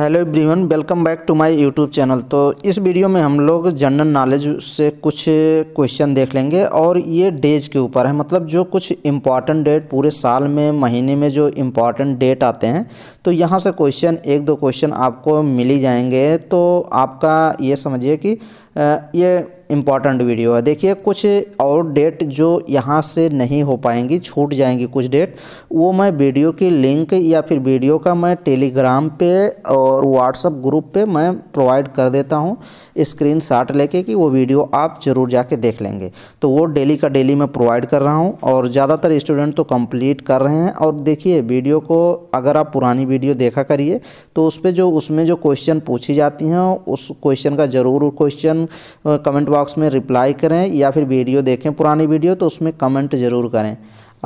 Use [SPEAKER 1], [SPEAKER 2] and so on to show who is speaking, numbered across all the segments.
[SPEAKER 1] hello everyone welcome back to my YouTube channel तो इस video में हम लोग जनरल नॉलेज से कुछ क्वेश्चन देख लेंगे और ये डेज के ऊपर है मतलब जो कुछ इम्पॉर्टेंट डेट पूरे साल में महीने में जो इम्पॉर्टेंट डेट आते हैं तो यहाँ से क्वेश्चन एक दो क्वेश्चन आपको मिल ही जाएंगे तो आपका ये समझिए कि ये इम्पॉर्टेंट वीडियो है देखिए कुछ और डेट जो यहाँ से नहीं हो पाएंगी छूट जाएंगी कुछ डेट वो मैं वीडियो की लिंक या फिर वीडियो का मैं टेलीग्राम पे और व्हाट्सअप ग्रुप पे मैं प्रोवाइड कर देता हूँ स्क्रीन शॉट लेके कि वो वीडियो आप ज़रूर जाके देख लेंगे तो वो डेली का डेली मैं प्रोवाइड कर रहा हूँ और ज़्यादातर स्टूडेंट तो कम्प्लीट कर रहे हैं और देखिए वीडियो को अगर आप पुरानी वीडियो देखा करिए तो उस पर जो उसमें जो क्वेश्चन पूछी जाती हैं उस क्वेश्चन का ज़रूर क्वेश्चन कमेंट बॉक्स बॉक्स में रिप्लाई करें या फिर वीडियो देखें पुरानी वीडियो तो उसमें कमेंट ज़रूर करें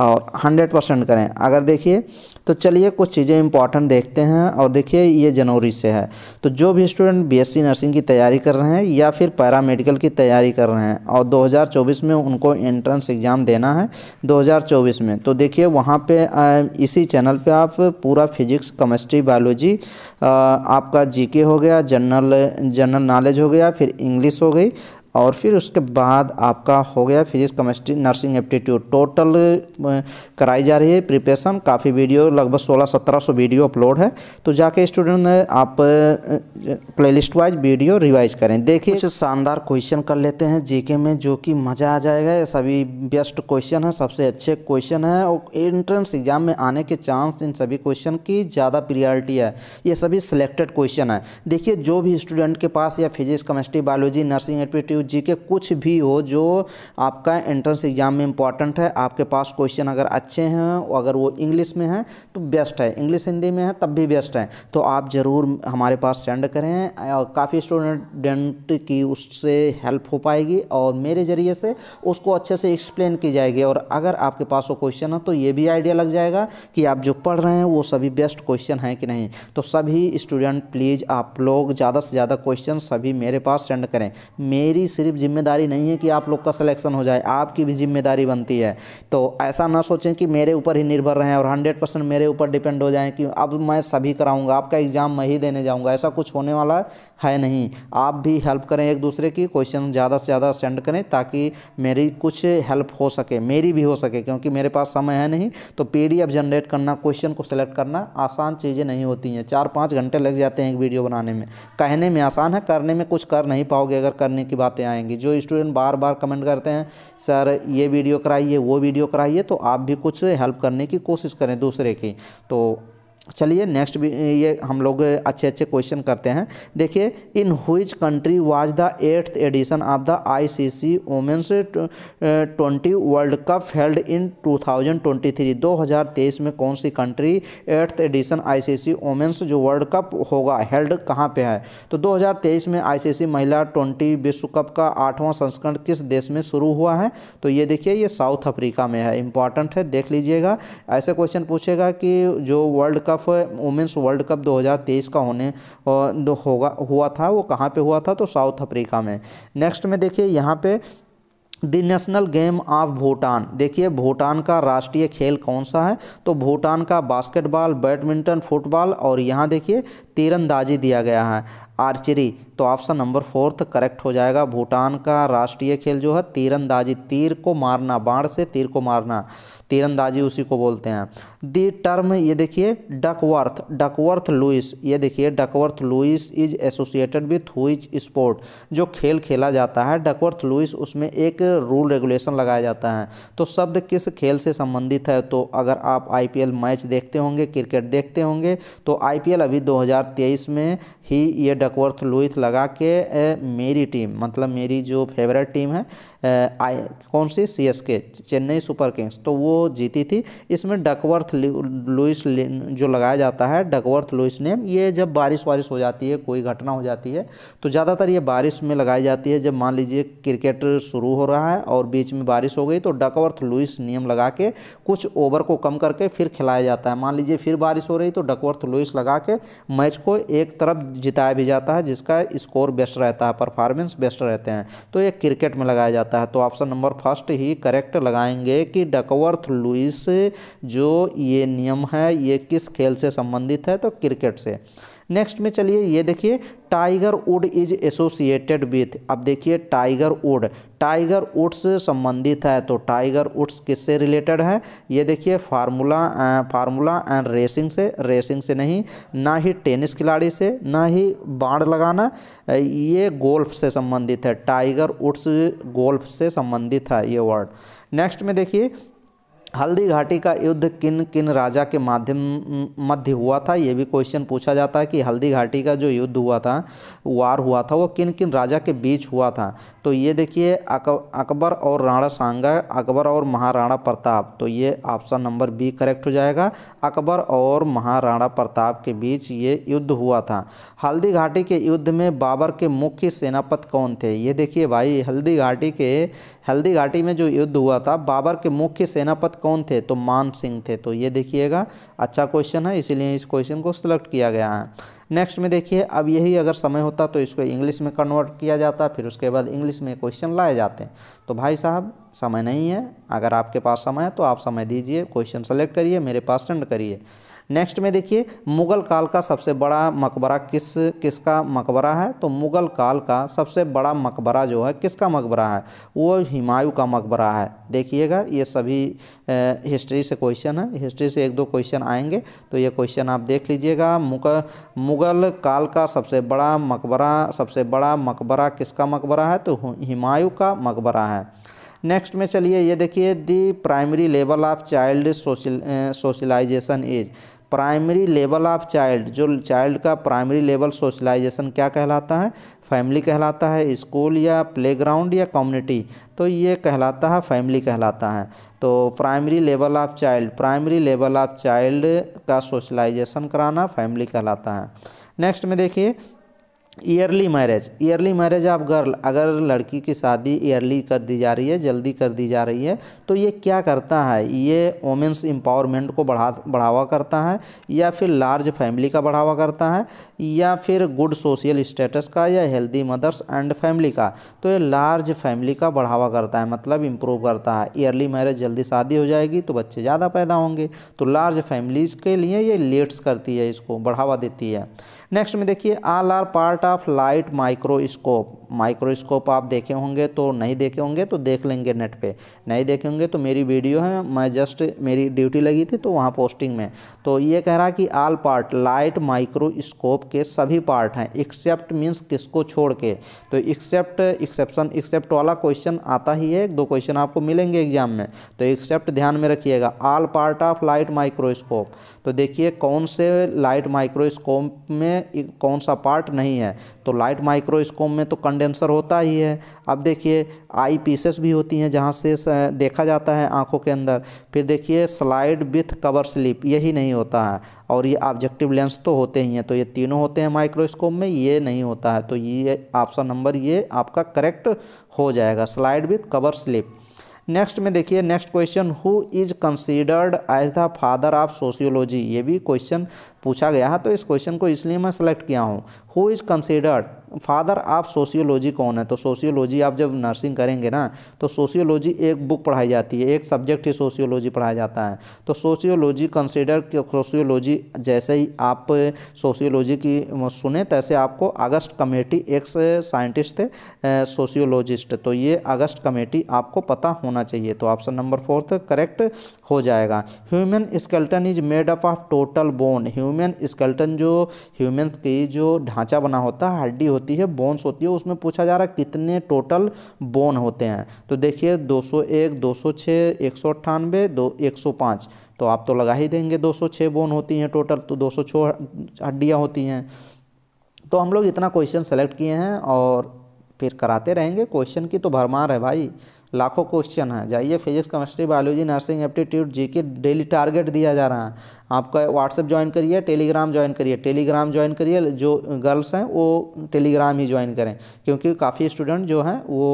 [SPEAKER 1] और हंड्रेड परसेंट करें अगर देखिए तो चलिए कुछ चीज़ें इंपॉर्टेंट देखते हैं और देखिए ये जनवरी से है तो जो भी स्टूडेंट बीएससी नर्सिंग की तैयारी कर रहे हैं या फिर पैरामेडिकल की तैयारी कर रहे हैं और 2024 में उनको एंट्रेंस एग्ज़ाम देना है 2024 में तो देखिए वहाँ पे इसी चैनल पे आप पूरा फिजिक्स केमिस्ट्री बायोलॉजी आपका जी हो गया जनरल जनरल नॉलेज हो गया फिर इंग्लिश हो गई और फिर उसके बाद आपका हो गया physics chemistry nursing aptitude total कराई जा रही है प्रिपरेशन काफ़ी वीडियो लगभग सोलह सत्रह सौ वीडियो अपलोड है तो जाके स्टूडेंट आप प्लेलिस्ट वाइज वीडियो रिवाइज करें देखिए कुछ शानदार क्वेश्चन कर लेते हैं जीके में जो कि मज़ा आ जाएगा ये सभी बेस्ट क्वेश्चन है सबसे अच्छे क्वेश्चन है और एंट्रेंस एग्जाम में आने के चांस इन सभी क्वेश्चन की ज़्यादा प्रियॉरिटी है ये सभी सिलेक्टेड क्वेश्चन है देखिए जो भी स्टूडेंट के पास या physics chemistry biology nursing aptitude G K कुछ भी हो जो आपका एंट्रेंस एग्ज़ाम में इंपॉर्टेंट है आपके पास क्वेश्चन अगर अच्छे हैं अगर वो इंग्लिश में हैं तो बेस्ट है इंग्लिश हिंदी में है तब भी बेस्ट है तो आप ज़रूर हमारे पास सेंड करें और काफ़ी स्टूडेंट की उससे हेल्प हो पाएगी और मेरे ज़रिए से उसको अच्छे से एक्सप्लेन की जाएगी और अगर आपके पास वो क्वेश्चन है तो ये भी आइडिया लग जाएगा कि आप जो पढ़ रहे हैं वो सभी बेस्ट क्वेश्चन हैं कि नहीं तो सभी स्टूडेंट प्लीज़ आप लोग ज़्यादा से ज़्यादा क्वेश्चन सभी मेरे पास सेंड करें मेरी सिर्फ जिम्मेदारी नहीं है कि आप लोग का सिलेक्शन हो जाए आपकी भी जिम्मेदारी बनती है तो ऐसा ना सोचें कि मेरे ऊपर ही निर्भर रहें और हंड्रेड परसेंट मेरे ऊपर डिपेंड हो जाए कि अब मैं सभी कराऊंगा आपका एग्ज़ाम मैं ही देने जाऊँगा ऐसा कुछ होने वाला है नहीं आप भी हेल्प करें एक दूसरे की क्वेश्चन ज़्यादा से ज़्यादा सेंड करें ताकि मेरी कुछ हेल्प हो सके मेरी भी हो सके क्योंकि मेरे पास समय है नहीं तो पी जनरेट करना क्वेश्चन को सिलेक्ट करना आसान चीज़ें नहीं होती हैं चार पाँच घंटे लग जाते हैं एक वीडियो बनाने में कहने में आसान है करने में कुछ कर नहीं पाओगे अगर करने की बातें बातें आएंगी जो स्टूडेंट बार बार कमेंट करते हैं सर ये वीडियो कराइए वो वीडियो कराइए तो आप भी कुछ हेल्प करने की कोशिश करें दूसरे की तो चलिए नेक्स्ट भी ये हम लोग अच्छे अच्छे क्वेश्चन करते हैं देखिए in which country was the eighth edition of the ICC women's twenty world cup held in 2023 2023 में कौन सी country eighth edition ICC women's जो वर्ल्ड कप होगा हेल्ड कहाँ पे है तो 2023 में आईसीसी महिला ट्वेंटी विश्व कप का आठवां संस्करण किस देश में शुरू हुआ है तो ये देखिए ये साउथ अफ्रीका में है इंपॉर्टेंट है देख लीजिएगा ऐसे क्वेश्चन पूछेगा कि जो world cup cup women's world cup 2023 का होने दो होगा हुआ था वो कहाँ पे हुआ था तो साउथ अफ्रीका में नेक्स्ट में देखिए यहाँ पे the national game of Bhutan देखिए भूटान का राष्ट्रीय खेल कौन सा है तो भूटान का बास्केटबॉल बैडमिंटन फुटबॉल और यहाँ देखिए तीरंदाजी दिया गया है आर्चरी तो ऑप्शन नंबर फोर्थ करेक्ट हो जाएगा भूटान का राष्ट्रीय खेल जो है तीरंदाजी तीर को मारना बाढ़ से तीर को मारना तीरंदाजी उसी को बोलते हैं दी टर्म ये देखिए डकवर्थ डकवर्थ लुइस ये देखिए Duckworth Lewis is associated with which sport जो खेल खेला जाता है डकवर्थ लुइस उसमें एक रूल रेगुलेशन लगाया जाता है तो शब्द किस खेल से संबंधित है तो अगर आप आईपीएल मैच देखते होंगे क्रिकेट देखते होंगे तो आईपीएल अभी 2023 में ही ये डकवर्थ लुइथ लगा के मेरी टीम मतलब मेरी जो फेवरेट टीम है आई कौन सी सी एस के चेन्नई सुपर किंग्स तो वो जीती थी इसमें डकवर्थ लुइस जो लगाया जाता है डकवर्थ लुइस नेम ये जब बारिश वारिश हो जाती है कोई घटना हो जाती है तो ज़्यादातर ये बारिश में लगाई जाती है जब मान लीजिए क्रिकेट शुरू हो रहा है और बीच में बारिश हो गई तो डकवर्थ लुइस नियम लगा के कुछ ओवर को कम करके फिर खिलाया जाता है मान लीजिए फिर बारिश हो रही तो डकवर्थ लुइस लगा के मैच को एक तरफ जिताया भी जाता है जिसका स्कोर बेस्ट रहता है परफॉर्मेंस बेस्ट रहते हैं तो ये क्रिकेट में लगाया जाता है जाता है तो ऑप्शन नंबर फर्स्ट ही करेक्ट लगाएंगे कि डकवर्थ लुइस जो ये नियम है ये किस खेल से संबंधित है तो क्रिकेट से नेक्स्ट में चलिए ये देखिए Tiger Wood is associated with अब देखिए टाइगर वुड टाइगर वुड्स संबंधित है तो टाइगर वुड्स किससे रिलेटेड है ये देखिए फार्मूला फार्मूला एंड रेसिंग से रेसिंग से नहीं ना ही टेनिस खिलाड़ी से ना ही बाढ़ लगाना ये गोल्फ से संबंधित है टाइगर वुड्स गोल्फ से संबंधित है ये वर्ड नेक्स्ट में देखिए हल्दी घाटी का युद्ध किन किन राजा के माध्यम मध्य हुआ था ये भी क्वेश्चन पूछा जाता है कि हल्दी घाटी का जो युद्ध हुआ था वार हुआ था वो किन किन राजा के बीच हुआ था तो ये देखिए अकबर और राणा सांगा अकबर और महाराणा प्रताप तो ये ऑप्शन नंबर बी करेक्ट हो जाएगा अकबर और महाराणा प्रताप के बीच ये युद्ध हुआ था हल्दी घाटी के युद्ध में बाबर के मुख्य सेनापति कौन थे ये देखिए भाई हल्दी घाटी के हल्दी घाटी में जो युद्ध हुआ था बाबर के मुख्य सेनापति कौन थे तो मान सिंह थे तो ये देखिएगा अच्छा क्वेश्चन है इसीलिए इस क्वेश्चन को सिलेक्ट किया गया है नेक्स्ट में देखिए अब यही अगर समय होता तो इसको इंग्लिश में कन्वर्ट किया जाता फिर उसके बाद इंग्लिश में क्वेश्चन लाए जाते हैं तो भाई साहब समय नहीं है अगर आपके पास समय है तो आप समय दीजिए क्वेश्चन सेलेक्ट करिए मेरे पास सेंड करिए नेक्स्ट में देखिए मुग़ल काल का सबसे बड़ा मकबरा किस किसका मकबरा है तो मुग़ल काल का सबसे बड़ा मकबरा जो है किसका मकबरा है वो हुमायूं का मकबरा है देखिएगा ये सभी हिस्ट्री से क्वेश्चन है हिस्ट्री से एक दो क्वेश्चन आएंगे तो ये क्वेश्चन आप देख लीजिएगा मुग़ल काल का सबसे बड़ा मकबरा सबसे बड़ा मकबरा किसका मकबरा है तो हिमायू का मकबरा है नेक्स्ट में चलिए ये देखिए the primary level of child social socialization as primary level of child जो चाइल्ड का प्राइमरी लेवल सोशलाइजेशन क्या कहलाता है फैमिली कहलाता है स्कूल या प्लेग्राउंड या कम्युनिटी तो ये कहलाता है फैमिली कहलाता है तो primary level of child primary level of child का सोशलाइजेशन कराना फैमिली कहलाता है नेक्स्ट में देखिए ईयरली मैरिज ईयरली मैरिज आप गर्ल अगर लड़की की शादी ईयरली कर दी जा रही है जल्दी कर दी जा रही है तो ये क्या करता है ये वोमेंस एम्पावरमेंट को बढ़ा बढ़ावा करता है या फिर लार्ज फैमिली का बढ़ावा करता है या फिर गुड सोशल स्टेटस का या हेल्दी मदर्स एंड फैमिली का तो ये लार्ज फैमिली का बढ़ावा करता है मतलब इम्प्रूव करता है ईयरली मैरिज जल्दी शादी हो जाएगी तो बच्चे ज़्यादा पैदा होंगे तो लार्ज फैमिलीज़ के लिए ये लेट्स करती है इसको बढ़ावा देती है नेक्स्ट में देखिए all are part of light microscope microscope आप देखे होंगे तो नहीं देखे होंगे तो देख लेंगे नेट पे नहीं देखे होंगे तो मेरी वीडियो है मैं जस्ट मेरी ड्यूटी लगी थी तो वहाँ पोस्टिंग में तो ये कह रहा कि आल पार्ट लाइट माइक्रोस्कोप के सभी पार्ट हैं एक्सेप्ट मीन्स किसको छोड़ के तो एक्सेप्ट एक्सेप्शन एक्सेप्ट वाला क्वेश्चन आता ही है दो क्वेश्चन आपको मिलेंगे एग्जाम में तो एक्सेप्ट ध्यान में रखिएगा all part of light microscope तो देखिए कौन से लाइट माइक्रोस्कोप में कौन सा पार्ट नहीं है तो लाइट माइक्रोस्कोप में तो कंडेंसर होता ही है अब देखिए आई पीसेस भी होती हैं जहाँ से देखा जाता है आँखों के अंदर फिर देखिए स्लाइड विथ कवर स्लिप यही नहीं होता है और ये ऑब्जेक्टिव लेंस तो होते ही हैं तो ये तीनों होते हैं माइक्रोस्कोप में ये नहीं होता है तो ये ऑप्शन नंबर ये आपका करेक्ट हो जाएगा slide with cover slip next में देखिए next question who is considered as the father of sociology ये भी क्वेश्चन पूछा गया है तो इस क्वेश्चन को इसलिए मैं सेलेक्ट किया हूँ who is considered father of sociology कौन है तो सोशियोलॉजी आप जब नर्सिंग करेंगे ना तो सोशियोलॉजी एक बुक पढ़ाई जाती है एक सब्जेक्ट ही सोशियोलॉजी पढ़ाया जाता है तो सोशियोलॉजी कंसिडर सोशियोलॉजी जैसे ही आप सोशियोलॉजी की सुने तैसे आपको अगस्त कमेटी एक साइंटिस्ट थे सोशियोलॉजिस्ट तो ये अगस्त कमेटी आपको पता होना चाहिए तो ऑप्शन नंबर फोर्थ करेक्ट हो जाएगा human skeleton is made up of total bone human human skeleton जो ह्यूमन की जो ढांचा बना होता है हड्डी होती है बोन्स होती है उसमें पूछा जा रहा है कितने टोटल बोन होते हैं तो देखिए 201, 206, सौ अट्ठानवे एक तो आप तो लगा ही देंगे 206 बोन होती हैं टोटल तो 206 हड्डियाँ होती हैं तो हम लोग इतना क्वेश्चन सेलेक्ट किए हैं और फिर कराते रहेंगे क्वेश्चन की तो भरमार है भाई लाखों क्वेश्चन हैं जाइए physics chemistry biology nursing aptitude G K daily target दिया जा रहा है आपका व्हाट्सएप ज्वाइन करिए टेलीग्राम ज्वाइन करिए टेलीग्राम ज्वाइन करिए जो गर्ल्स हैं वो टेलीग्राम ही ज्वाइन करें क्योंकि काफ़ी स्टूडेंट जो हैं वो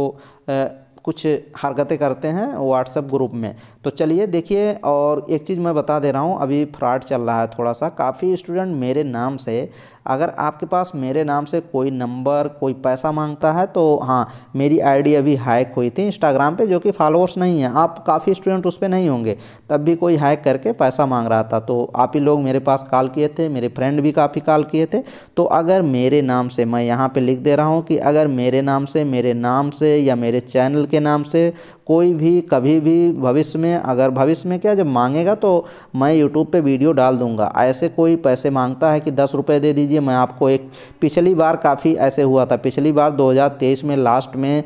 [SPEAKER 1] आ, कुछ हरकतें करते हैं व्हाट्सएप ग्रुप में तो चलिए देखिए और एक चीज़ मैं बता दे रहा हूँ अभी फ्रॉड चल रहा है थोड़ा सा काफ़ी स्टूडेंट मेरे नाम से अगर आपके पास मेरे नाम से कोई नंबर कोई पैसा मांगता है तो हाँ मेरी आईडी अभी हैक हुई थी इंस्टाग्राम पे जो कि फॉलोअर्स नहीं है आप काफ़ी स्टूडेंट उस पर नहीं होंगे तब भी कोई हैक करके पैसा मांग रहा था तो आप ही लोग मेरे पास कॉल किए थे मेरे फ्रेंड भी काफ़ी कॉल किए थे तो अगर मेरे नाम से मैं यहाँ पर लिख दे रहा हूँ कि अगर मेरे नाम से मेरे नाम से या मेरे चैनल के नाम से कोई भी कभी भी भविष्य में अगर भविष्य में क्या जब मांगेगा तो मैं यूट्यूब पर वीडियो डाल दूँगा ऐसे कोई पैसे मांगता है कि दस रुपये दे दीजिए लीजिए मैं आपको एक पिछली बार काफ़ी ऐसे हुआ था पिछली बार 2023 में लास्ट में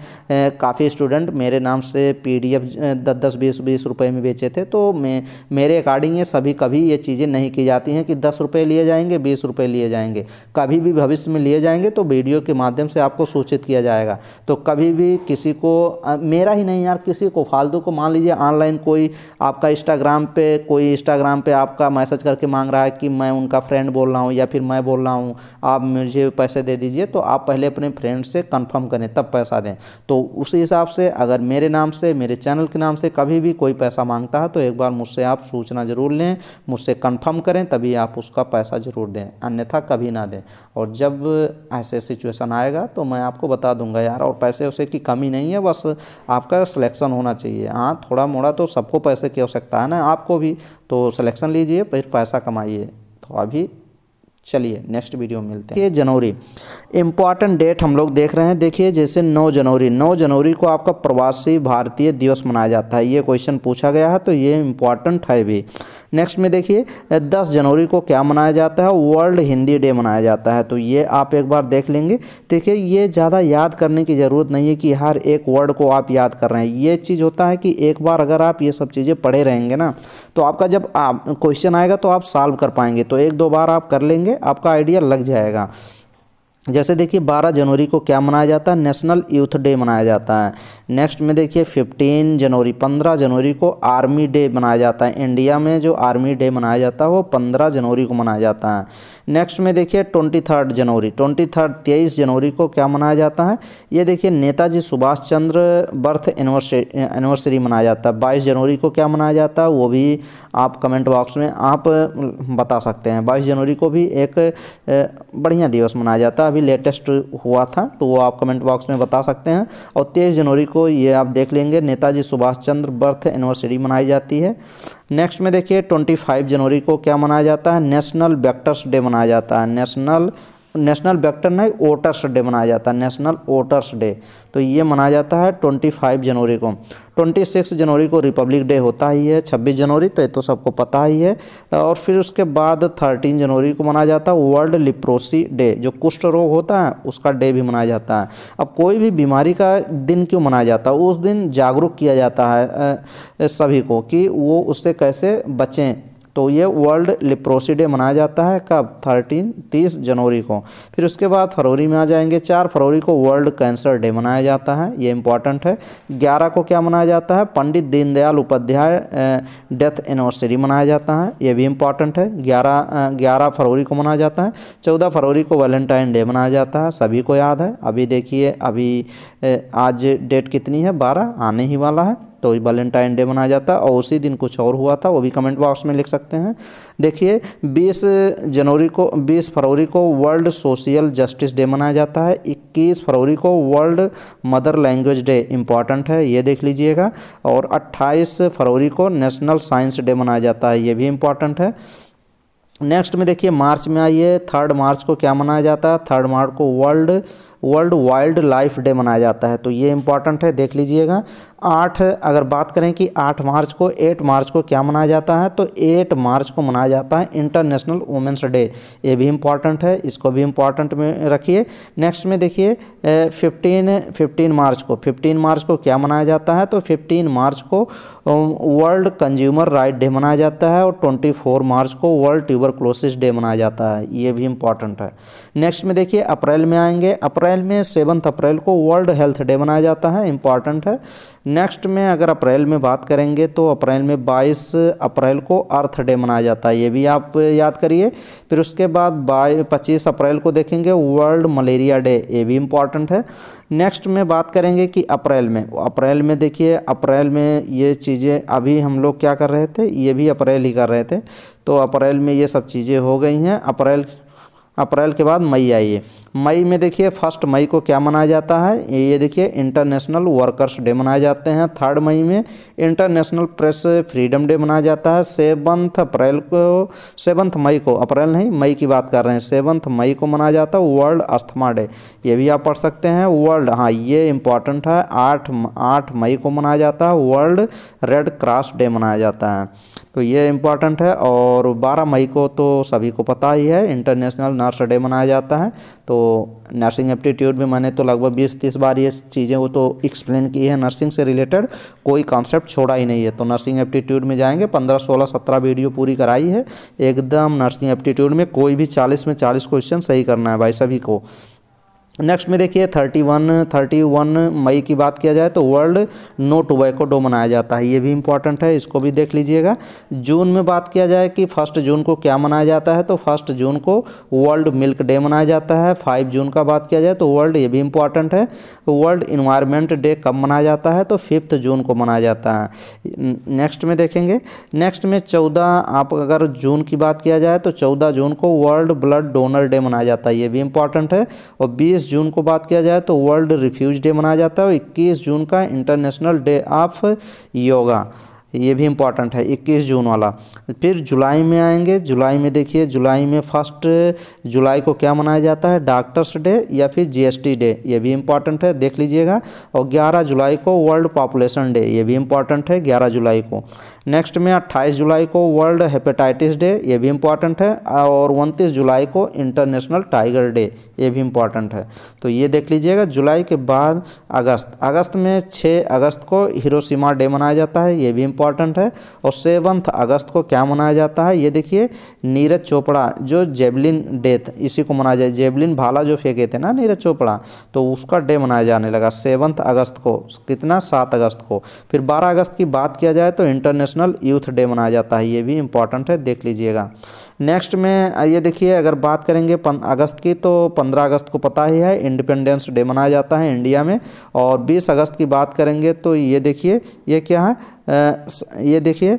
[SPEAKER 1] काफ़ी स्टूडेंट मेरे नाम से पी डी एफ दस दस बीस बीस रुपये में बेचे थे तो मैं मेरे अकॉर्डिंग ये सभी कभी ये चीज़ें नहीं की जाती हैं कि दस रुपये लिए जाएंगे बीस रुपये लिए जाएंगे कभी भी भविष्य में लिए जाएंगे तो वीडियो के माध्यम से आपको सूचित किया जाएगा तो कभी भी किसी को मेरा ही नहीं यार किसी को फालतू को मान लीजिए ऑनलाइन कोई आपका इंस्टाग्राम पे कोई इंस्टाग्राम पे आपका मैसेज करके मांग रहा है कि मैं उनका फ्रेंड बोल रहा हूँ या फिर मैं बोल रहा हूँ हूँ आप मुझे पैसे दे दीजिए तो आप पहले अपने फ्रेंड से कन्फर्म करें तब पैसा दें तो उस हिसाब से अगर मेरे नाम से मेरे चैनल के नाम से कभी भी कोई पैसा मांगता है तो एक बार मुझसे आप सूचना ज़रूर लें मुझसे कन्फर्म करें तभी आप उसका पैसा ज़रूर दें अन्यथा कभी ना दें और जब ऐसे सिचुएसन आएगा तो मैं आपको बता दूंगा यार और पैसे उसे की कमी नहीं है बस आपका सिलेक्शन होना चाहिए हाँ थोड़ा मोड़ा तो सबको पैसे की आवश्यकता है ना आपको भी तो सिलेक्शन लीजिए फिर पैसा कमाइए तो अभी चलिए नेक्स्ट वीडियो में मिलते हैं ये जनवरी इम्पॉर्टेंट डेट हम लोग देख रहे हैं देखिए जैसे 9 जनवरी 9 जनवरी को आपका प्रवासी भारतीय दिवस मनाया जाता है ये क्वेश्चन पूछा गया है तो ये इम्पॉर्टेंट है भी नेक्स्ट में देखिए 10 जनवरी को क्या मनाया जाता है वर्ल्ड हिंदी डे मनाया जाता है तो ये आप एक बार देख लेंगे देखिए ये ज़्यादा याद करने की ज़रूरत नहीं है कि हर एक वर्ड को आप याद कर रहे हैं ये चीज़ होता है कि एक बार अगर आप ये सब चीज़ें पढ़े रहेंगे ना तो आपका जब क्वेश्चन आएगा तो आप सॉल्व कर पाएंगे तो एक दो बार आप कर लेंगे आपका आइडिया लग जाएगा जैसे देखिए 12 जनवरी को क्या मनाया जाता है नेशनल यूथ डे मनाया जाता है नेक्स्ट में देखिए 15 जनवरी 15 जनवरी को आर्मी डे मनाया जाता है इंडिया में जो आर्मी डे मनाया जाता है वो 15 जनवरी को मनाया जाता है नेक्स्ट में देखिए twenty third January twenty third तेईस जनवरी को क्या मनाया जाता है ये देखिए नेताजी सुभाष चंद्र बर्थ एनिवर्सरी मनाया जाता है बाईस जनवरी को क्या मनाया जाता है वो भी आप कमेंट बॉक्स में आप बता सकते हैं बाईस जनवरी को भी एक बढ़िया दिवस मनाया जाता है अभी लेटेस्ट हुआ था तो वो आप कमेंट बॉक्स में बता सकते हैं और तेईस जनवरी को ये आप देख लेंगे नेताजी सुभाष चंद्र बर्थ एनिवर्सरी मनाई जाती है नेक्स्ट में देखिए 25 जनवरी को क्या मनाया जाता है नेशनल वेक्टर्स डे मनाया जाता है नेशनल नेशनल वेक्टर नहीं वोटर्स डे मनाया जाता है नेशनल वोटर्स डे तो ये मनाया जाता है ट्वेंटी फाइव जनवरी को ट्वेंटी सिक्स जनवरी को रिपब्लिक डे होता ही है छब्बीस जनवरी तो ये तो सबको पता ही है और फिर उसके बाद थर्टीन जनवरी को मनाया जाता है वर्ल्ड लिप्रोसी डे जो कुष्ठ रोग होता है उसका डे भी मनाया जाता है अब कोई भी बीमारी का दिन क्यों मनाया जाता है उस दिन जागरूक किया जाता है सभी को कि वो उससे कैसे बचें तो ये वर्ल्ड लिप्रोसी डे मनाया जाता है कब थर्टीन तीस जनवरी को फिर उसके बाद फरवरी में आ जाएंगे चार फरवरी को वर्ल्ड कैंसर डे मनाया जाता है ये इंपॉर्टेंट है ग्यारह को क्या मनाया जाता है पंडित दीनदयाल उपाध्याय डेथ एनिवर्सरी मनाया जाता है ये भी इंपॉर्टेंट है ग्यारह ग्यारह फरवरी को मनाया जाता है चौदह फरवरी को वैलेंटाइन डे मनाया जाता है सभी को याद है अभी देखिए अभी आज डेट कितनी है बारह आने ही वाला है तो वैलेंटाइन डे मनाया जाता और उसी दिन कुछ और हुआ था वो भी कमेंट बॉक्स में लिख सकते हैं देखिए 20 जनवरी को 20 फरवरी को वर्ल्ड सोशल जस्टिस डे मनाया जाता है 21 फरवरी को world mother language day important है ये देख लीजिएगा और 28 फरवरी को नेशनल साइंस डे मनाया जाता है ये भी इम्पॉर्टेंट है नेक्स्ट में देखिए मार्च में आइए थर्ड मार्च को क्या मनाया जाता है थर्ड मार्च को world world wildlife day मनाया जाता है तो ये इम्पॉर्टेंट है देख लीजिएगा आठ अगर बात करें कि आठ मार्च को एट मार्च को क्या मनाया जाता है तो एट मार्च को मनाया जाता है इंटरनेशनल वुमेंस डे ये भी इम्पॉर्टेंट है इसको भी इम्पॉर्टेंट में रखिए नेक्स्ट में देखिए फिफ्टीन फिफ्टीन मार्च को फिफ्टीन मार्च को क्या मनाया जाता है तो फिफ्टीन मार्च को वर्ल्ड कंज्यूमर राइट डे मनाया जाता है और ट्वेंटी फोर मार्च को वर्ल्ड ट्यूबर क्लोसिस डे मनाया जाता है ये भी इम्पॉर्टेंट है नेक्स्ट में देखिए अप्रैल में आएंगे अप्रैल में सेवन्थ अप्रैल को वर्ल्ड हेल्थ डे मनाया जाता है इम्पॉर्टेंट है नेक्स्ट में अगर अप्रैल में बात करेंगे तो अप्रैल में 22 अप्रैल को अर्थ डे मनाया जाता है ये भी आप याद करिए फिर उसके बाद बाई पच्चीस अप्रैल को देखेंगे वर्ल्ड मलेरिया डे ये भी इम्पॉर्टेंट है नेक्स्ट में बात करेंगे कि अप्रैल में अप्रैल में देखिए अप्रैल में ये चीज़ें अभी हम लोग क्या कर रहे थे ये भी अप्रैल ही कर रहे थे तो अप्रैल में ये सब चीज़ें हो गई हैं अप्रैल अप्रैल के बाद मई आइए मई में देखिए फर्स्ट मई को क्या मनाया जाता है ये देखिए इंटरनेशनल वर्कर्स डे मनाए जाते हैं थर्ड मई में इंटरनेशनल प्रेस फ्रीडम डे मनाया जाता है सेवन्थ अप्रैल को सेवन्थ मई को अप्रैल नहीं मई की बात कर रहे हैं सेवन्थ मई को मनाया जाता है वर्ल्ड अस्थमा डे ये भी आप पढ़ सकते हैं वर्ल्ड हाँ ये इंपॉर्टेंट है आठ आठ मई को मनाया जाता है वर्ल्ड रेड क्रॉस डे मनाया जाता है तो ये इम्पॉर्टेंट है और 12 मई को तो सभी को पता ही है इंटरनेशनल नर्स डे मनाया जाता है तो नर्सिंग एप्टीट्यूड में मैंने तो लगभग 20-30 बार ये चीज़ें वो तो एक्सप्लेन की है नर्सिंग से रिलेटेड कोई कॉन्सेप्ट छोड़ा ही नहीं है तो नर्सिंग एप्टीट्यूड में जाएंगे 15, 16, 17 वीडियो पूरी कराई है एकदम नर्सिंग एप्टीट्यूड में कोई भी 40 में 40 क्वेश्चन सही करना है भाई सभी को नेक्स्ट में देखिए 31 31 मई की बात किया जाए तो वर्ल्ड नो टोबैको डो मनाया जाता है ये भी इम्पॉर्टेंट है इसको भी देख लीजिएगा जून में बात किया जाए कि फर्स्ट जून को क्या मनाया जाता है तो फर्स्ट जून को वर्ल्ड मिल्क डे मनाया जाता है फाइव जून का बात किया जाए तो वर्ल्ड ये भी इम्पॉर्टेंट है वर्ल्ड इन्वायरमेंट डे कब मनाया जाता है तो फिफ्थ जून को मनाया जाता है नेक्स्ट में देखेंगे नेक्स्ट में चौदह आप अगर जून की बात किया जाए तो चौदह जून को वर्ल्ड ब्लड डोनर डे मनाया जाता है ये भी इम्पॉर्टेंट है और बीस 21 जून को बात किया जाए तो वर्ल्ड रिफ्यूज डे मनाया जाता है और इक्कीस जून का इंटरनेशनल डे ऑफ योगा ये भी इम्पॉर्टेंट है 21 जून वाला फिर जुलाई में आएंगे जुलाई में देखिए जुलाई में फर्स्ट जुलाई को क्या मनाया जाता है डॉक्टर्स डे या फिर जीएसटी डे ये भी इम्पॉर्टेंट है देख लीजिएगा और 11 जुलाई को वर्ल्ड पॉपुलेशन डे ये भी इम्पॉर्टेंट है 11 जुलाई को नेक्स्ट में 28 जुलाई को वर्ल्ड हेपेटाइटिस डे ये भी इम्पॉर्टेंट है और 29 जुलाई को इंटरनेशनल टाइगर डे ये भी इम्पॉर्टेंट है तो ये देख लीजिएगा जुलाई के बाद अगस्त अगस्त में 6 अगस्त को हिरोशिमा डे मनाया जाता है ये भी इम्पॉर्टेंट है और सेवन्थ अगस्त को क्या मनाया जाता है ये देखिए नीरज चोपड़ा जो जेबलिन डे इसी को मनाया जाए जेबलिन भाला जो फेंके थे ना नीरज चोपड़ा तो उसका डे मनाया जाने लगा सेवन्थ अगस्त को कितना सात अगस्त को फिर बारह अगस्त की बात किया जाए तो इंटरनेशनल इंटरनेशनल यूथ डे मनाया जाता है ये भी इम्पॉर्टेंट है देख लीजिएगा नेक्स्ट में ये देखिए अगर बात करेंगे अगस्त की तो 15 अगस्त को पता ही है इंडिपेंडेंस डे मनाया जाता है इंडिया में और 20 अगस्त की बात करेंगे तो ये देखिए ये क्या है ये देखिए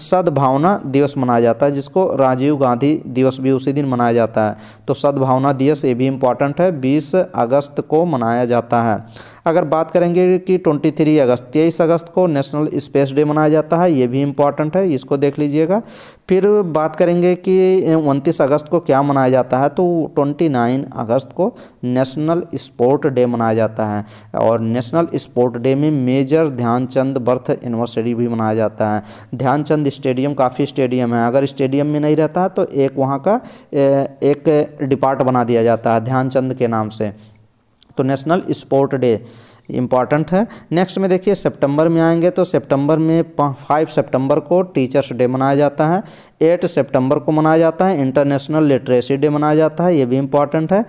[SPEAKER 1] सद्भावना दिवस मनाया जाता है जिसको राजीव गांधी दिवस भी उसी दिन मनाया जाता है तो सद्भावना दिवस ये भी इम्पॉर्टेंट है 20 अगस्त को मनाया जाता है अगर बात करेंगे कि 23 अगस्त तेईस अगस्त को नेशनल स्पेस डे मनाया जाता है ये भी इम्पॉर्टेंट है इसको देख लीजिएगा फिर बात करेंगे कि उनतीस अगस्त को क्या मनाया जाता है तो 29 अगस्त को नेशनल स्पोर्ट डे मनाया जाता है और नेशनल स्पोर्ट डे में मेजर ध्यानचंद बर्थ एनिवर्सरी भी मनाया जाता है ध्यानचंद स्टेडियम काफ़ी स्टेडियम है अगर स्टेडियम में नहीं रहता तो एक वहाँ का एक डिपार्ट बना दिया जाता है ध्यानचंद के नाम से तो नेशनल स्पोर्ट डे इम्पॉर्टेंट है नेक्स्ट में देखिए सितंबर में आएंगे तो सितंबर में फाइव सितंबर को टीचर्स डे मनाया जाता है एट सितंबर को मनाया जाता है इंटरनेशनल लिटरेसी डे मनाया जाता है ये भी इम्पॉर्टेंट है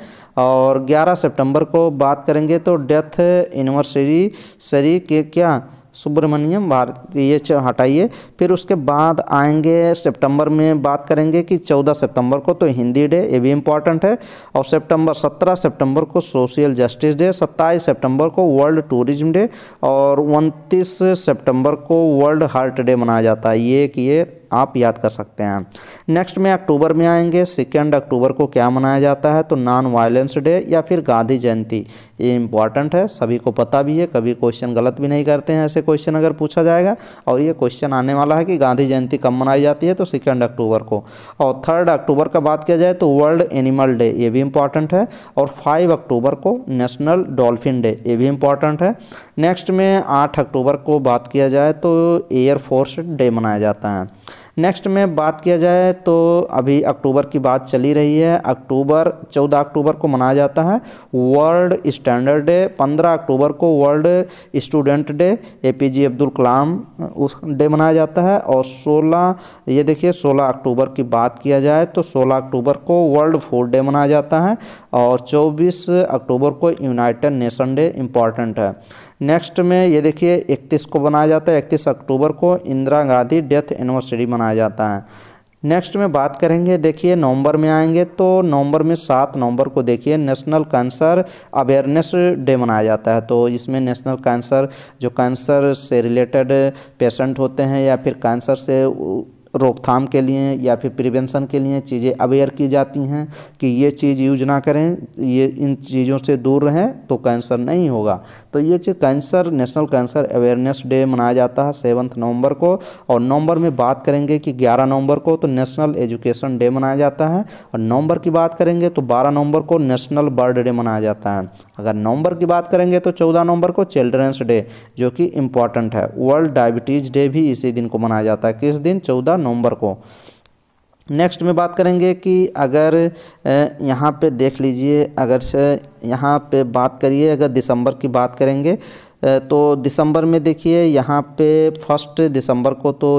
[SPEAKER 1] और ग्यारह सितंबर को बात करेंगे तो डेथ एनिवर्सरी सरी के क्या सुब्रमण्यम भारती ये हटाइए फिर उसके बाद आएंगे सितंबर में बात करेंगे कि 14 सितंबर को तो हिंदी डे ये भी इम्पॉर्टेंट है और सितंबर 17 सितंबर को सोशल जस्टिस डे 27 सितंबर को वर्ल्ड टूरिज्म डे और 29 सितंबर को वर्ल्ड हार्ट डे मनाया जाता है ये कि ये आप याद कर सकते हैं नेक्स्ट में अक्टूबर में आएंगे सेकेंड अक्टूबर को क्या मनाया जाता है तो नॉन वायलेंस डे या फिर गांधी जयंती ये इंपॉर्टेंट है सभी को पता भी है कभी क्वेश्चन गलत भी नहीं करते हैं ऐसे क्वेश्चन अगर पूछा जाएगा और ये क्वेश्चन आने वाला है कि गांधी जयंती कब मनाई जाती है तो सेकेंड अक्टूबर को और थर्ड अक्टूबर का बात किया जाए तो वर्ल्ड एनिमल डे ये भी इंपॉर्टेंट है और फाइव अक्टूबर को नेशनल डॉल्फिन डे ये भी इंपॉर्टेंट है नेक्स्ट में आठ अक्टूबर को बात किया जाए तो एयरफोर्स डे मनाया जाता है नेक्स्ट में बात किया जाए तो अभी अक्टूबर की बात चली रही है अक्टूबर चौदह अक्टूबर को मनाया जाता है वर्ल्ड स्टैंडर्ड डे पंद्रह अक्टूबर को world student day A P J Abdul Kalam उस डे मनाया जाता है और सोलह ये देखिए सोलह अक्टूबर की बात किया जाए तो सोलह अक्टूबर को वर्ल्ड फूड डे मनाया जाता है और चौबीस अक्टूबर को यूनाइटेड नेशन डे इम्पॉर्टेंट है नेक्स्ट में ये देखिए इकतीस को मनाया जाता है इकतीस अक्टूबर को इंदिरा गांधी डेथ एनिवर्सरी मनाया जाता है नेक्स्ट में बात करेंगे देखिए नवंबर में आएंगे तो नवंबर में सात नवंबर को देखिए नेशनल कैंसर अवेयरनेस डे मनाया जाता है तो इसमें नेशनल कैंसर जो कैंसर से रिलेटेड पेशेंट होते हैं या फिर कैंसर से रोकथाम के लिए या फिर प्रिवेंशन के लिए चीज़ें अवेयर की जाती हैं कि ये चीज़ यूज ना करें ये इन चीज़ों से दूर रहें तो कैंसर नहीं होगा तो ये जो cancer national cancer awareness day मनाया जाता है सेवन्थ नवंबर को और नवंबर में बात करेंगे कि 11 नवंबर को तो नेशनल एजुकेशन डे मनाया जाता है और नवंबर की बात करेंगे तो 12 नवंबर को नेशनल बर्ड डे मनाया जाता है अगर नवंबर की बात करेंगे तो 14 नवंबर को चिल्ड्रंस डे जो कि इम्पॉर्टेंट है वर्ल्ड डायबिटीज़ डे भी इसी दिन को मनाया जाता है किस दिन चौदह नवंबर को नेक्स्ट में बात करेंगे कि अगर यहाँ पे देख लीजिए अगर से यहाँ पे बात करिए अगर दिसंबर की बात करेंगे तो दिसंबर में देखिए यहाँ पे फर्स्ट दिसंबर को तो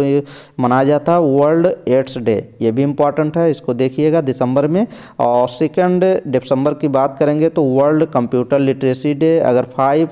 [SPEAKER 1] मनाया जाता है वर्ल्ड एड्स डे ये भी इम्पॉर्टेंट है इसको देखिएगा दिसंबर में और सेकेंड दिसंबर की बात करेंगे तो वर्ल्ड कंप्यूटर लिटरेसी डे अगर फाइव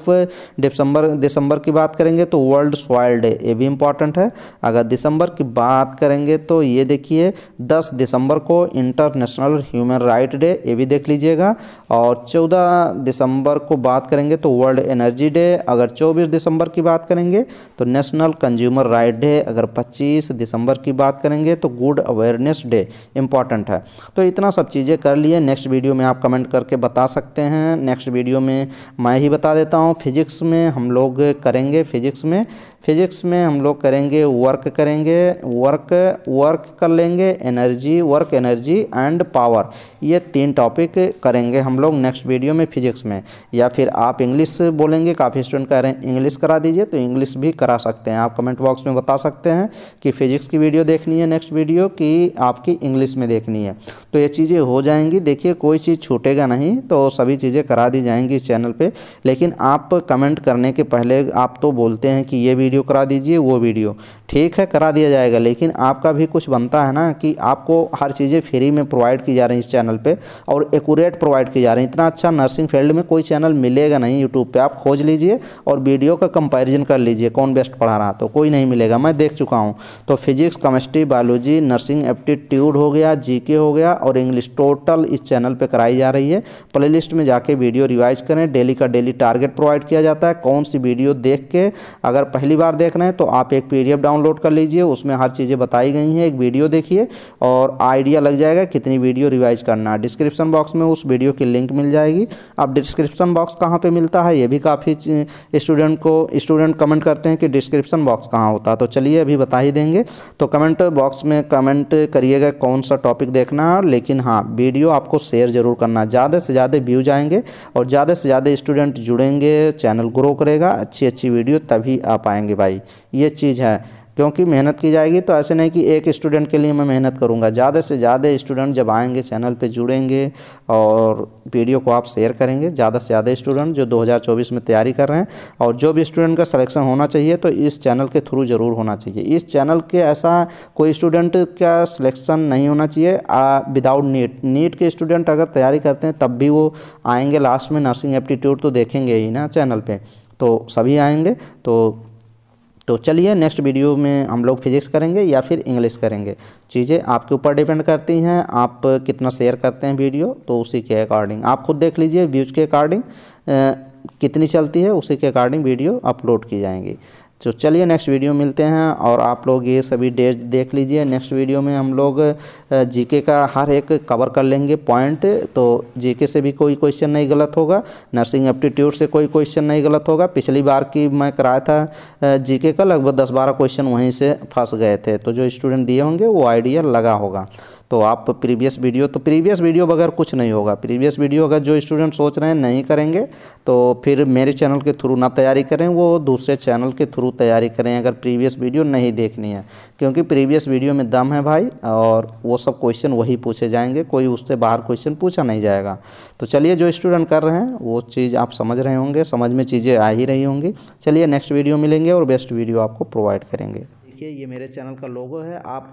[SPEAKER 1] दिसंबर दिसंबर की बात करेंगे तो वर्ल्ड सॉयल डे ये भी इम्पॉर्टेंट है अगर दिसंबर की बात करेंगे तो ये देखिए दस दिसंबर को इंटरनेशनल ह्यूमन राइट डे ये भी देख लीजिएगा और चौदह दिसंबर को बात करेंगे तो वर्ल्ड एनर्जी डे अगर अगर 24 दिसंबर की बात करेंगे तो नेशनल कंज्यूमर राइट डे अगर 25 दिसंबर की बात करेंगे तो गुड अवेयरनेस डे इंपॉर्टेंट है तो इतना सब चीज़ें कर लिए नेक्स्ट वीडियो में आप कमेंट करके बता सकते हैं नेक्स्ट वीडियो में मैं ही बता देता हूँ फिजिक्स में हम लोग करेंगे फिजिक्स में फिजिक्स में हम लोग करेंगे वर्क करेंगे वर्क वर्क कर लेंगे energy work energy and power ये तीन टॉपिक करेंगे हम लोग नेक्स्ट वीडियो में फिजिक्स में या फिर आप इंग्लिश बोलेंगे काफ़ी स्टूडेंट कह रहे हैं इंग्लिश करा दीजिए तो इंग्लिश भी करा सकते हैं आप कमेंट बॉक्स में बता सकते हैं कि फिजिक्स की वीडियो देखनी है नेक्स्ट वीडियो कि आपकी इंग्लिश में देखनी है तो ये चीज़ें हो जाएंगी देखिए कोई चीज़ छूटेगा नहीं तो सभी चीज़ें करा दी जाएंगी इस चैनल पर लेकिन आप कमेंट करने के पहले आप तो बोलते हैं कि ये वीडियो वीडियो करा दीजिए वो वीडियो ठीक है करा दिया जाएगा लेकिन आपका भी कुछ बनता है ना कि आपको हर चीज़ें फ्री में प्रोवाइड की जा रही है इस चैनल पर और एकूरेट प्रोवाइड की जा रही है इतना अच्छा नर्सिंग फील्ड में कोई चैनल मिलेगा नहीं यूट्यूब पर आप खोज लीजिए और वीडियो का कंपेरिजन कर लीजिए कौन बेस्ट पढ़ा रहा तो कोई नहीं मिलेगा मैं देख चुका हूँ तो physics chemistry biology nursing aptitude हो गया जी हो गया और इंग्लिश टोटल इस चैनल पर कराई जा रही है प्लेलिस्ट में जाके वीडियो रिवाइज करें डेली का डेली टारगेट प्रोवाइड किया जाता है कौन सी वीडियो देख के अगर पहली बार देख रहे हैं तो आप एक पी डाउनलोड कर लीजिए उसमें हर चीज़ें बताई गई हैं एक वीडियो देखिए और आइडिया लग जाएगा कितनी वीडियो रिवाइज करना है डिस्क्रिप्शन बॉक्स में उस वीडियो की लिंक मिल जाएगी अब डिस्क्रिप्शन बॉक्स कहाँ पर मिलता है ये भी काफ़ी स्टूडेंट को स्टूडेंट कमेंट करते हैं कि डिस्क्रिप्शन बॉक्स कहाँ होता है तो चलिए अभी बता ही देंगे तो कमेंट बॉक्स में कमेंट करिएगा कौन सा टॉपिक देखना है लेकिन हाँ वीडियो आपको शेयर ज़रूर करना ज़्यादा से ज़्यादा व्यूज आएंगे और ज़्यादा से ज़्यादा स्टूडेंट जुड़ेंगे चैनल ग्रो करेगा अच्छी अच्छी वीडियो तभी आ पाएंगे जाएंगे भाई ये चीज़ है क्योंकि मेहनत की जाएगी तो ऐसे नहीं कि एक स्टूडेंट के लिए मैं मेहनत करूंगा ज़्यादा से ज़्यादा स्टूडेंट जब आएंगे चैनल पे जुड़ेंगे और वीडियो को आप शेयर करेंगे ज़्यादा से ज़्यादा स्टूडेंट जो 2024 में तैयारी कर रहे हैं और जो भी स्टूडेंट का सिलेक्शन होना चाहिए तो इस चैनल के थ्रू ज़रूर होना चाहिए इस चैनल के ऐसा कोई स्टूडेंट का सिलेक्शन नहीं होना चाहिए विदाउट नीट नीट के स्टूडेंट अगर तैयारी करते हैं तब भी वो आएँगे लास्ट में नर्सिंग एप्टीट्यूड तो देखेंगे ही ना चैनल पर तो सभी आएंगे तो तो चलिए नेक्स्ट वीडियो में हम लोग फिजिक्स करेंगे या फिर इंग्लिश करेंगे चीज़ें आपके ऊपर डिपेंड करती हैं आप कितना शेयर करते हैं वीडियो तो उसी के अकॉर्डिंग आप खुद देख लीजिए व्यूज़ के अकॉर्डिंग कितनी चलती है उसी के अकॉर्डिंग वीडियो अपलोड की जाएंगी तो चलिए नेक्स्ट वीडियो मिलते हैं और आप लोग ये सभी डेट देख लीजिए नेक्स्ट वीडियो में हम लोग जीके का हर एक कवर कर लेंगे पॉइंट तो जीके से भी कोई क्वेश्चन नहीं गलत होगा नर्सिंग एप्टीट्यूड से कोई क्वेश्चन नहीं गलत होगा पिछली बार की मैं कराया था जीके का लगभग दस बारह क्वेश्चन वहीं से फंस गए थे तो जो स्टूडेंट दिए होंगे वो आइडिया लगा होगा तो आप प्रीवियस वीडियो तो प्रीवियस वीडियो बगैर कुछ नहीं होगा प्रीवियस वीडियो अगर जो स्टूडेंट सोच रहे हैं नहीं करेंगे तो फिर मेरे चैनल के थ्रू ना तैयारी करें वो दूसरे चैनल के थ्रू तैयारी करें अगर प्रीवियस वीडियो नहीं देखनी है क्योंकि प्रीवियस वीडियो में दम है भाई और वो सब क्वेश्चन वही पूछे जाएंगे कोई उससे बाहर क्वेश्चन पूछा नहीं जाएगा तो चलिए जो स्टूडेंट कर रहे हैं वो चीज़ आप समझ रहे होंगे समझ में चीज़ें आ ही रही होंगी चलिए नेक्स्ट वीडियो मिलेंगे और बेस्ट वीडियो आपको प्रोवाइड करेंगे देखिए ये मेरे चैनल का लोगो है आप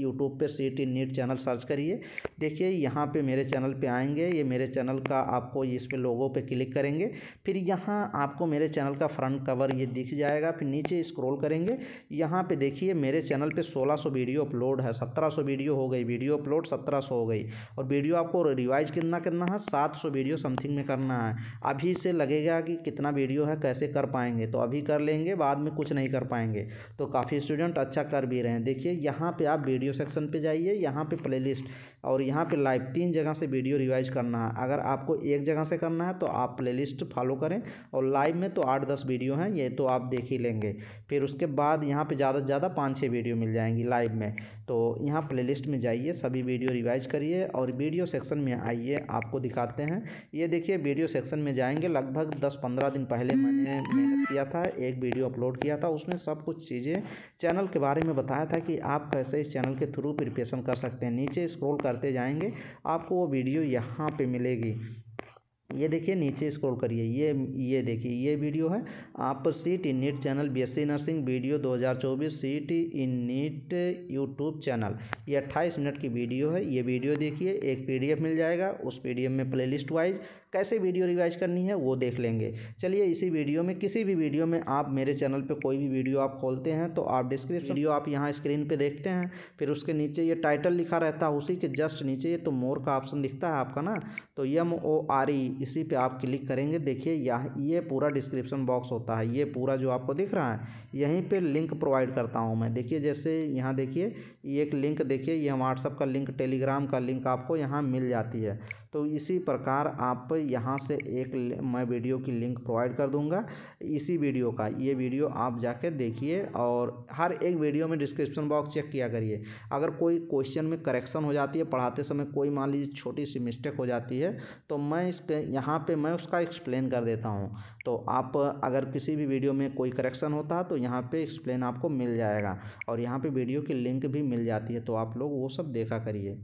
[SPEAKER 1] यूट्यूब पे C T NEET channel search करिए देखिए यहाँ पे मेरे चैनल पे आएंगे ये मेरे चैनल का आपको इस पर लोगो पे क्लिक करेंगे फिर यहाँ आपको मेरे चैनल का फ्रंट कवर ये दिख जाएगा फिर नीचे स्क्रॉल करेंगे यहाँ पे देखिए मेरे चैनल पे 1600 वीडियो अपलोड है 1700 वीडियो हो गई वीडियो अपलोड 1700 हो गई और वीडियो आपको रिवाइज कितना करना है सात वीडियो समथिंग में करना है अभी से लगेगा कि कितना वीडियो है कैसे कर पाएंगे तो अभी कर लेंगे बाद में कुछ नहीं कर पाएंगे तो काफ़ी स्टूडेंट स्टूडेंट अच्छा कर भी रहे हैं देखिए यहाँ पे आप वीडियो सेक्शन पे जाइए यहाँ पे प्लेलिस्ट और यहाँ पे लाइव तीन जगह से वीडियो रिवाइज करना है अगर आपको एक जगह से करना है तो आप प्लेलिस्ट फॉलो करें और लाइव में तो आठ दस वीडियो हैं ये तो आप देख ही लेंगे फिर उसके बाद यहाँ पे ज़्यादा से ज़्यादा पाँच छः वीडियो मिल जाएंगी लाइव में तो यहाँ प्लेलिस्ट में जाइए सभी वीडियो रिवाइज करिए और वीडियो सेक्शन में आइए आपको दिखाते हैं ये देखिए वीडियो सेक्शन में जाएंगे लगभग दस पंद्रह दिन पहले मैंने मेहनत किया था एक वीडियो अपलोड किया था उसमें सब कुछ चीज़ें चैनल के बारे में बताया था कि आप कैसे इस चैनल के थ्रू प्रिपेशन कर सकते हैं नीचे स्क्रोल कर करते जाएंगे आपको वो वीडियो यहाँ पे मिलेगी ये देखिए नीचे स्क्रॉल करिए ये ये देखिए ये वीडियो है आप seat in NEET channel BSc nursing video 2024 seat in NEET YouTube channel ये 28 मिनट की वीडियो है ये वीडियो देखिए एक पीडीएफ मिल जाएगा उस पीडीएफ में प्लेलिस्ट वाइज कैसे वीडियो रिवाइज करनी है वो देख लेंगे चलिए इसी वीडियो में किसी भी वीडियो में आप मेरे चैनल पर कोई भी वीडियो आप खोलते हैं तो आप डिस्क्रिप्शन वीडियो आप यहाँ स्क्रीन पर देखते हैं फिर उसके नीचे ये टाइटल लिखा रहता है उसी के जस्ट नीचे ये तो मोर का ऑप्शन दिखता है आपका ना तो यम ओ आर ई इसी पर आप क्लिक करेंगे देखिए यह ये पूरा डिस्क्रिप्शन बॉक्स होता है ये पूरा जो आपको दिख रहा है यहीं पर लिंक प्रोवाइड करता हूँ मैं देखिए जैसे यहाँ देखिए ये एक लिंक देखिए यह व्हाट्सअप का लिंक टेलीग्राम का लिंक आपको यहाँ मिल जाती है तो इसी प्रकार आप यहाँ से एक मैं वीडियो की लिंक प्रोवाइड कर दूँगा इसी वीडियो का ये वीडियो आप जाके देखिए और हर एक वीडियो में डिस्क्रिप्शन बॉक्स चेक किया करिए अगर कोई क्वेश्चन में करेक्शन हो जाती है पढ़ाते समय कोई मान लीजिए छोटी सी मिस्टेक हो जाती है तो मैं इसके यहाँ पे मैं उसका एक्सप्लेन कर देता हूँ तो आप अगर किसी भी वीडियो में कोई करेक्शन होता है तो यहाँ पर एक्सप्लेन आपको मिल जाएगा और यहाँ पर वीडियो की लिंक भी मिल जाती है तो आप लोग वो सब देखा करिए